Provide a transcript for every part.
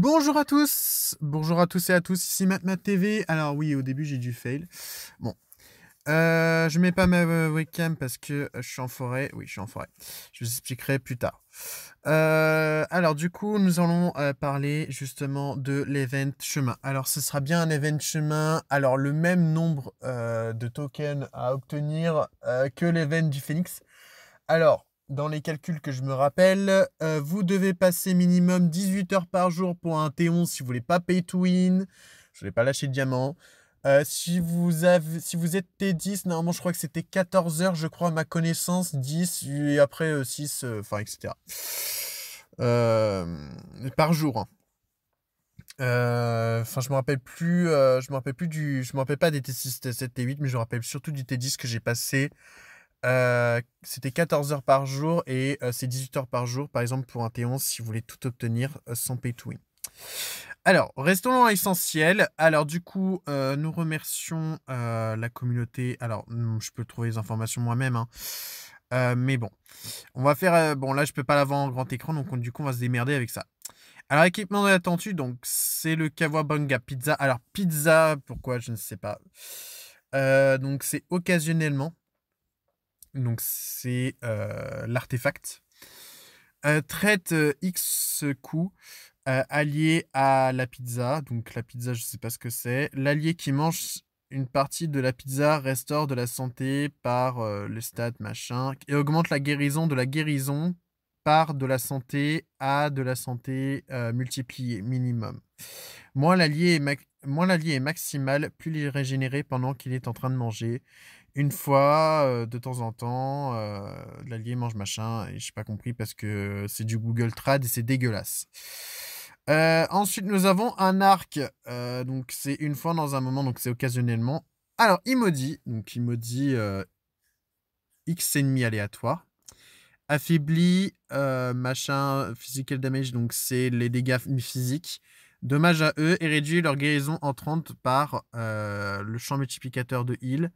Bonjour à tous, bonjour à tous et à tous, ici Matmat TV. Alors oui, au début j'ai dû fail. Bon, euh, je mets pas ma webcam parce que euh, je suis en forêt. Oui, je suis en forêt. Je vous expliquerai plus tard. Euh, alors du coup, nous allons euh, parler justement de l'event chemin. Alors ce sera bien un event chemin. Alors le même nombre de tokens à obtenir que l'event du phoenix. Alors dans les calculs que je me rappelle, euh, vous devez passer minimum 18 heures par jour pour un T11 si vous voulez pas pay to win. Je ne vais pas lâcher le diamant. Euh, si, vous avez, si vous êtes T10, normalement je crois que c'était 14 heures, je crois, à ma connaissance. 10 et après 6, euh, enfin, etc. par jour. Hein. Enfin, je me rappelle plus. je me rappelle plus du. Je me rappelle pas des T6, T7, T8, mais je me rappelle surtout du T10 que j'ai passé euh, c'était 14 heures par jour et euh, c'est 18 heures par jour, par exemple, pour un T11 si vous voulez tout obtenir euh, sans pay to win. Alors, restons dans l'essentiel. Alors, du coup, nous remercions la communauté. Alors, hmm, je peux trouver les informations moi-même. Hein. mais bon, on va faire. bon, là, je peux pas l'avoir en grand écran, donc du coup, on va se démerder avec ça. Alors, équipement attendu, donc c'est le Kawabanga Pizza. Alors, pizza, pourquoi Je ne sais pas. donc, c'est occasionnellement donc c'est euh, l'artefact, euh, traite euh, X coup allié à la pizza. Donc la pizza, je ne sais pas ce que c'est. L'allié qui mange une partie de la pizza restaure de la santé par le stade machin et augmente la guérison de la guérison par de la santé à de la santé multipliée minimum. Moins l'allié est, est maximal, plus il est régénéré pendant qu'il est en train de manger une fois, euh, de temps en temps, euh, l'allié mange machin, et je n'ai pas compris parce que c'est du Google Trad et c'est dégueulasse. Euh, ensuite, nous avons un arc. donc, c'est une fois dans un moment, donc c'est occasionnellement. Alors, maudit donc Imodi X ennemis aléatoire Affaibli, machin, physical damage, donc c'est les dégâts physiques. Dommage à eux et réduit leur guérison en 30 par le champ multiplicateur de heal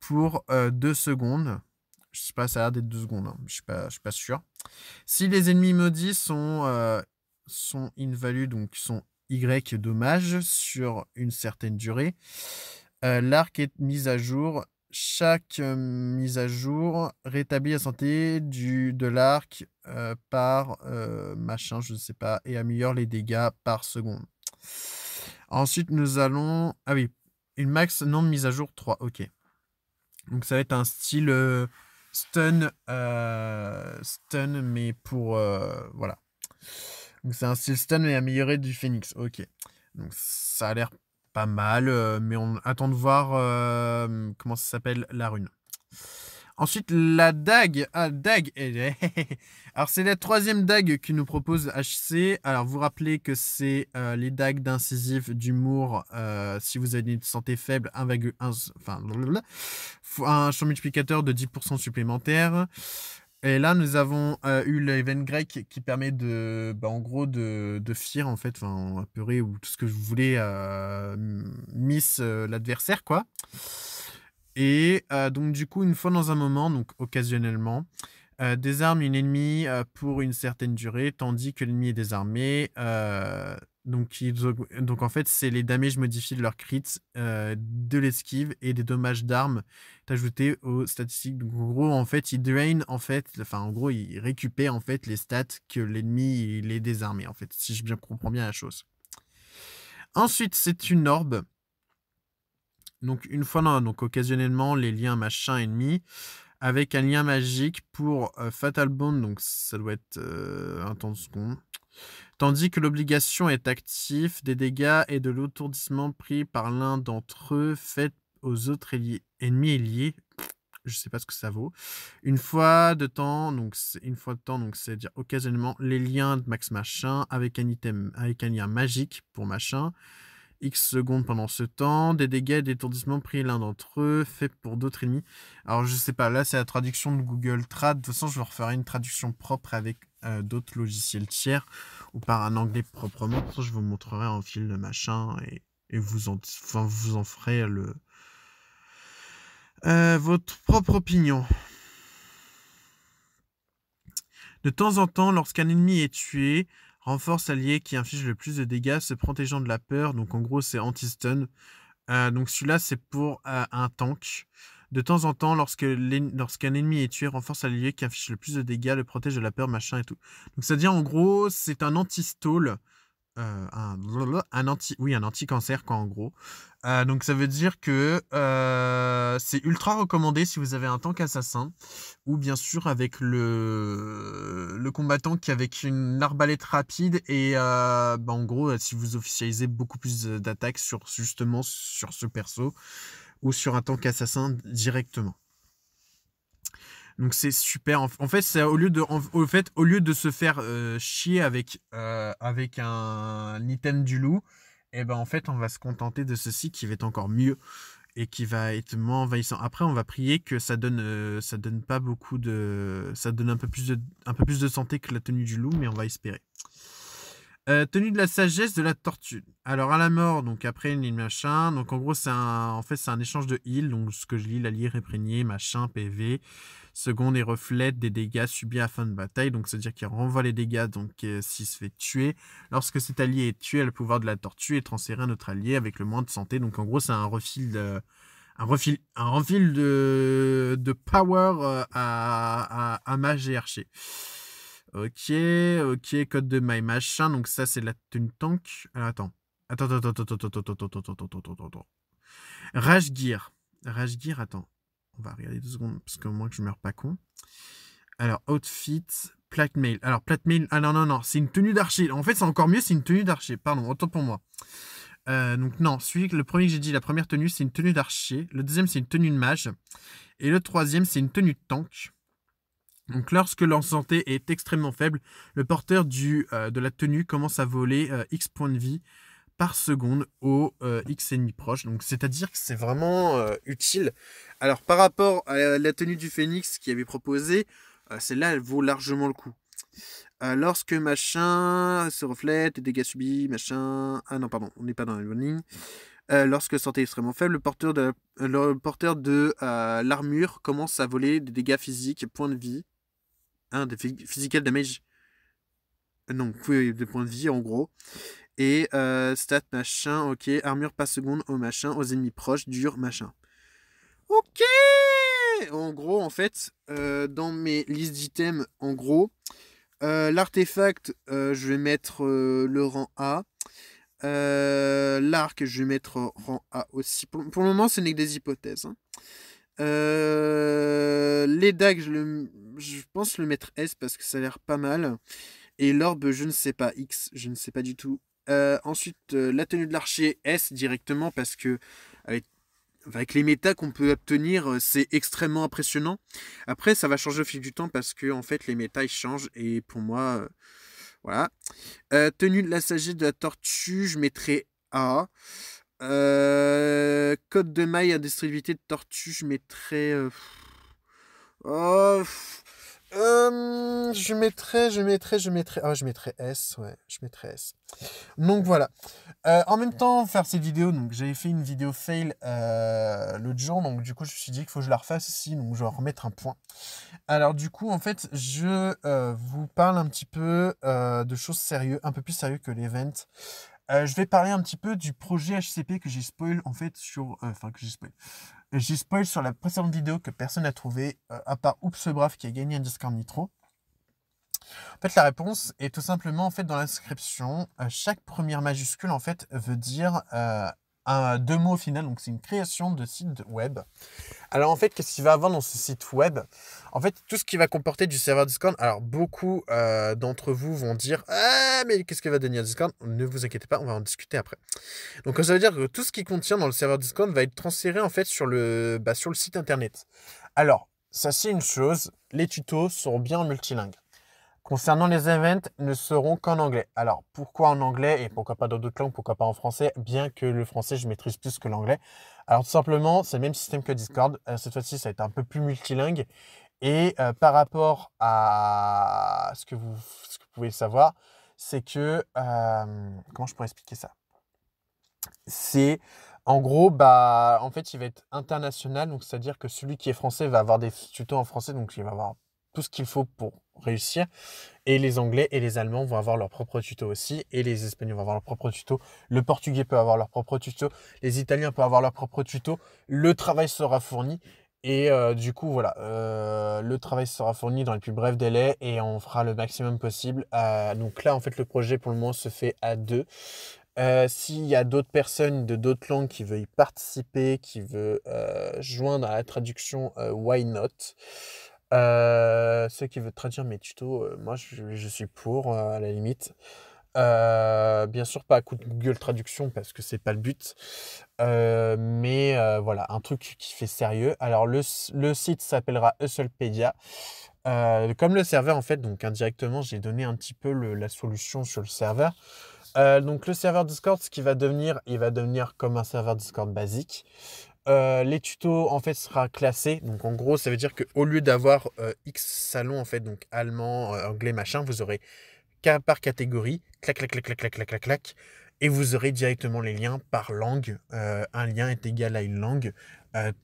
pour 2 euh, secondes. Je sais pas, ça a l'air d'être 2 secondes, hein, je ne suis, suis, pas sûr. Si les ennemis maudits sont, euh, sont invalu donc sont Y dommages sur une certaine durée, euh, l'arc est mis à jour. Chaque euh, mise à jour rétablit la santé du, de l'arc par machin, je ne sais pas, et améliore les dégâts par seconde. Ensuite, nous allons... Ah oui, une max de mise à jour 3, ok. Donc ça va être un style euh, stun, euh, stun, mais pour... Euh, voilà. Donc c'est un style stun, mais amélioré du Phoenix. Ok. Donc ça a l'air pas mal, mais on attend de voir comment ça s'appelle la rune. Ensuite, la dague. Ah, dague. Eh, eh, eh, Alors, c'est la troisième dague que nous propose HC. Alors, vous rappelez que c'est euh, les dagues d'incisif d'humour. Euh, si vous avez une santé faible, 1,1. Enfin, un champ multiplicateur de 10% supplémentaire. Et là, nous avons euh, eu l'event grec qui permet de, bah, en gros, de, de fear, en fait, enfin, peurer ou tout ce que vous voulez, miss l'adversaire, quoi. Et euh, donc, du coup, une fois dans un moment, donc occasionnellement, euh, désarme une ennemie euh, pour une certaine durée, tandis que l'ennemi est désarmé. donc, donc, en fait, c'est les damages modifiés de leur crit, de l'esquive et des dommages d'armes ajoutés aux statistiques. Donc, en gros, en fait, ils drainent, en fait, enfin, en gros, ils récupèrent en fait les stats que l'ennemi il est désarmé, en fait, si je bien comprends bien la chose. Ensuite, c'est une orbe donc une fois non, donc occasionnellement les liens machin ennemi avec un lien magique pour euh, Fatal Bond, donc ça doit être euh, un temps de seconde. Tandis que l'obligation est active des dégâts et de l'étourdissement pris par l'un d'entre eux fait aux autres ennemis liés. Je sais pas ce que ça vaut. Une fois de temps, donc une fois de temps, donc c'est-à-dire occasionnellement les liens de Max Machin avec un item, avec un lien magique pour Machin. X secondes pendant ce temps. Des dégâts et des pris l'un d'entre eux, fait pour d'autres ennemis. Alors je sais pas, là c'est la traduction de Google Trad. De toute façon, je leur ferai une traduction propre avec euh, d'autres logiciels tiers ou par un anglais proprement. je vous montrerai en fil de machin et, vous, en, vous en ferez le, euh, votre propre opinion. De temps en temps, lorsqu'un ennemi est tué, Renforce allié qui inflige le plus de dégâts, se protégeant de la peur. Donc en gros, c'est anti-stun. Euh, donc celui-là, c'est pour euh, un tank. De temps en temps, lorsqu'un ennemi est tué, renforce allié qui inflige le plus de dégâts, le protège de la peur, machin et tout. Donc ça veut dire en gros, c'est un anti-stall euh, un, anti, oui, un anti-cancer, quoi, en gros. Euh, donc, ça veut dire que euh, c'est ultra recommandé si vous avez un tank assassin, ou bien sûr avec le, le combattant qui avec une arbalète rapide, et bah, en gros, si vous officialisez beaucoup plus d'attaques sur, justement sur ce perso, ou sur un tank assassin directement. Donc c'est super. En, fait, c'est au lieu de, en, fait, au lieu de se faire euh, chier avec, euh, avec un item du loup, et eh ben en fait, on va se contenter de ceci qui va être encore mieux et qui va être moins envahissant. Après, on va prier que ça donne, euh, ça donne pas beaucoup de, ça donne un peu plus de, un peu plus de santé que la tenue du loup, mais on va espérer. Euh, tenue de la sagesse de la tortue. Alors à la mort, donc après une ligne machin, donc en gros c'est un, en fait c'est un échange de heal, donc ce que je lis, l'allié réprégné, machin, PV, seconde et reflète des dégâts subis à fin de bataille, donc c'est-à-dire qu'il renvoie les dégâts, donc euh, s'il se fait tuer, lorsque cet allié est tué, le pouvoir de la tortue est transféré à notre allié avec le moins de santé, donc en gros c'est un refil de... Un refil, un refil de, de power euh, à, à, à mage et archer. Ok, ok, code de my machin. Donc ça, c'est la tenue tank. Euh, attends. Attends, attends, attends, attends, attends, attends, attends, attends, attends, attends. Rage Gear. Rage Gear, attends. On va regarder deux secondes, parce qu'au moins que je meurs pas con. Alors, outfit, plate mail. Alors, plate mail, ah non, non, non, c'est une tenue d'archer. En fait, c'est encore mieux, c'est une tenue d'archer. Pardon, autant pour moi. Euh, donc non, celui le premier que j'ai dit, la première tenue, c'est une tenue d'archer. Le deuxième, c'est une tenue de mage. Et le troisième, c'est une tenue de tank. Donc lorsque leur santé est extrêmement faible, le porteur du, euh, de la tenue commence à voler euh, X points de vie par seconde au euh, X ennemi proche. Donc c'est-à-dire que c'est vraiment utile. Alors par rapport à la tenue du phénix qui avait proposé, celle-là elle vaut largement le coup. lorsque machin se reflète, dégâts subis, machin... Ah non pardon, on n'est pas dans la bonne lorsque santé est extrêmement faible, le porteur de, l'armure commence à voler des dégâts physiques, points de vie, un hein, de physical damage. Non, oui, de points de vie en gros. Et euh, stat machin, ok. Armure pas seconde au oh, machin, aux ennemis proches, dur machin. Ok En gros, en fait, euh, dans mes listes d'items, en gros, euh, l'artefact, je vais mettre le rang A. L'arc, je vais mettre rang A aussi. Pour, le moment, ce n'est que des hypothèses. Hein. les dagues, je le je pense le mettre S parce que ça a l'air pas mal. Et l'orbe, je ne sais pas. X, je ne sais pas du tout. Euh, ensuite, euh, la tenue de l'archer S directement parce que avec, les méta qu'on peut obtenir, euh, c'est extrêmement impressionnant. Après, ça va changer au fil du temps parce que en fait, les métas ils changent et pour moi, voilà. tenue de la sagesse de la tortue, je mettrai A. code de maille à distribuité de tortue, je mettrai. Oh, euh, je mettrais, je je mettrais. Ah, je mettrais S, ouais, je mettrais S. Donc voilà. Euh, en même temps, faire cette vidéo, donc j'avais fait une vidéo fail euh, l'autre jour, donc du coup, je me suis dit qu'il faut que je la refasse ici, donc je vais remettre un point. Alors, du coup, en fait, je euh, vous parle un petit peu de choses sérieuses, un peu plus sérieuses que l'event. je vais parler un petit peu du projet HCP que j'ai spoil, en fait, sur. Enfin, que j'ai spoil. J'ai spoil sur la précédente vidéo que personne n'a trouvé, euh, à part Oups Brave qui a gagné un Discord Nitro. En fait, la réponse est tout simplement en fait dans l'inscription. Euh, chaque première majuscule en fait veut dire euh, deux mots au final. Donc, c'est une création de site web. Alors, en fait, qu'est-ce qu'il va avoir dans ce site web En fait, tout ce qui va comporter du serveur Discord. Alors, beaucoup euh, d'entre vous vont dire Ah, mais qu'est-ce que va à Discord Ne vous inquiétez pas, on va en discuter après. Donc, ça veut dire que tout ce qui contient dans le serveur Discord va être transféré en fait sur le, bah, sur le site internet. Alors, ça, c'est une chose les tutos sont bien multilingues. Concernant les events, ne seront qu'en anglais. Alors, pourquoi en anglais et pourquoi pas dans d'autres langues, pourquoi pas en français, bien que le français, je maîtrise plus que l'anglais. Alors, tout simplement, c'est le même système que Discord. Euh, cette fois-ci, ça va être un peu plus multilingue. Et euh, par rapport à ce que vous, pouvez savoir, c'est que... Euh, comment je pourrais expliquer ça C'est... En gros, bah, en fait, il va être international, donc c'est-à-dire que celui qui est français va avoir des tutos en français, donc il va avoir tout ce qu'il faut pour réussir. Et les Anglais et les Allemands vont avoir leur propre tuto aussi. Et les Espagnols vont avoir leur propre tuto. Le Portugais peut avoir leur propre tuto. Les Italiens peuvent avoir leur propre tuto. Le travail sera fourni. Et euh, du coup, voilà, euh, le travail sera fourni dans les plus brefs délais et on fera le maximum possible. Euh, donc là, en fait, le projet pour le moment se fait à deux. S'il y a d'autres personnes de d'autres langues qui veulent participer, qui veulent joindre à la traduction, why not euh, ceux qui veulent traduire mes tutos, euh, moi je, suis pour euh, à la limite. bien sûr, pas à coup de Google Traduction parce que c'est pas le but. mais voilà, un truc qui fait sérieux. Alors, le, site s'appellera Hustlepedia. comme le serveur, en fait, donc indirectement, j'ai donné un petit peu la solution sur le serveur. donc, le serveur Discord, ce qui va devenir, il va devenir comme un serveur Discord basique. Euh, les tutos en fait sera classé. Donc en gros, ça veut dire qu'au lieu d'avoir euh, X salons en fait, donc allemand, euh, anglais, machin, vous aurez par catégorie, clac, clac, clac, clac, clac, clac, clac, clac, et vous aurez directement les liens par langue. un lien est égal à une langue.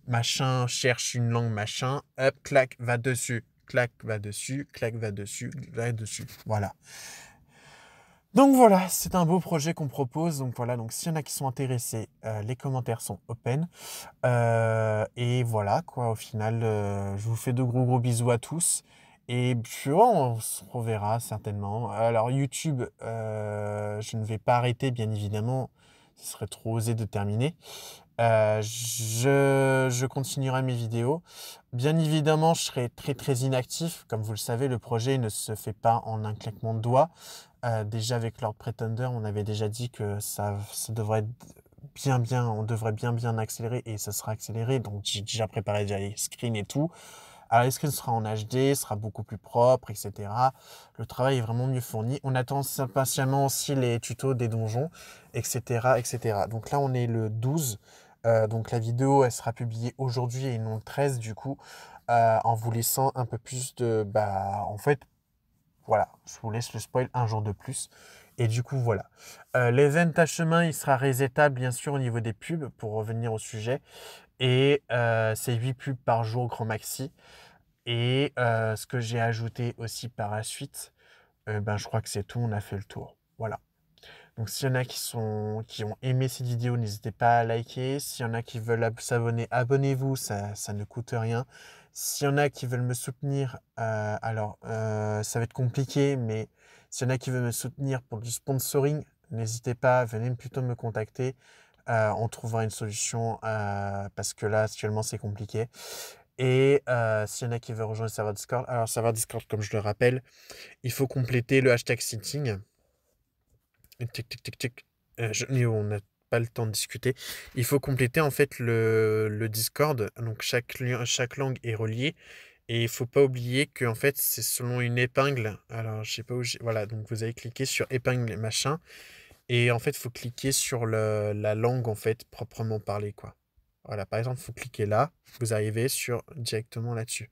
machin cherche une langue, machin, hop, clac, va dessus, clac, va dessus, clac, va dessus, va dessus. Voilà. Donc voilà, c'est un beau projet qu'on propose. Donc voilà, donc s'il y en a qui sont intéressés, euh, les commentaires sont open. Euh, et voilà, quoi, au final, euh, je vous fais de gros gros bisous à tous. Et puis on se reverra certainement. Alors YouTube, je ne vais pas arrêter, bien évidemment. Ce serait trop osé de terminer. Euh, je, continuerai mes vidéos. Bien évidemment, je serai très très inactif. Comme vous le savez, le projet ne se fait pas en un claquement de doigts. Euh, déjà avec Lord Pretender, on avait déjà dit que ça, devrait être bien bien, on devrait bien bien accélérer et ça sera accéléré. Donc j'ai déjà préparé déjà les screens et tout. Alors les screens sera en HD, sera beaucoup plus propre, etc. Le travail est vraiment mieux fourni. On attend impatiemment aussi les tutos des donjons, etc., etc. Donc là on est le 12. Euh, donc la vidéo, elle sera publiée aujourd'hui et non le 13 du coup, euh, en vous laissant un peu plus de... Bah, en fait, voilà, je vous laisse le spoil un jour de plus. Et du coup, voilà. Euh, les L'event à chemin, il sera résettable bien sûr au niveau des pubs, pour revenir au sujet. Et c'est 8 pubs par jour grand maxi. Et ce que j'ai ajouté aussi par la suite, ben, je crois que c'est tout, on a fait le tour. Voilà. Donc s'il y en a qui, sont, qui ont aimé cette vidéo, n'hésitez pas à liker. S'il y en a qui veulent s'abonner, abonnez-vous, ça, ne coûte rien. S'il y en a qui veulent me soutenir, euh, alors euh, ça va être compliqué, mais s'il y en a qui veulent me soutenir pour du sponsoring, n'hésitez pas, venez plutôt me contacter. en euh, trouvant une solution parce que là actuellement c'est compliqué. Et s'il y en a qui veulent rejoindre le serveur Discord, alors serveur Discord, comme je le rappelle, il faut compléter le hashtag sitting. Tic, euh, on n'a pas le temps de discuter. Il faut compléter en fait le, le Discord. Donc chaque, chaque langue est reliée. Et il faut pas oublier que en fait c'est selon une épingle. Alors je sais pas où Voilà, donc vous avez cliqué sur épingle machin. Et en fait, il faut cliquer sur la langue en fait proprement parlée. Voilà, par exemple, il faut cliquer là. Vous arrivez sur directement là-dessus.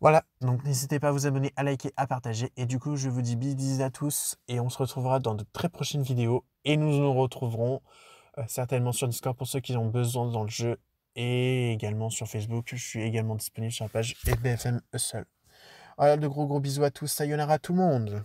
Voilà, donc n'hésitez pas à vous abonner, à liker, à partager. Et du coup, je vous dis bisous à tous et on se retrouvera dans de très prochaines vidéos. Et nous nous retrouverons euh, certainement sur Discord pour ceux qui ont besoin dans le jeu et également sur Facebook. Je suis également disponible sur la page FBFM e seul. Voilà, de gros gros bisous à tous. Sayonara tout le monde.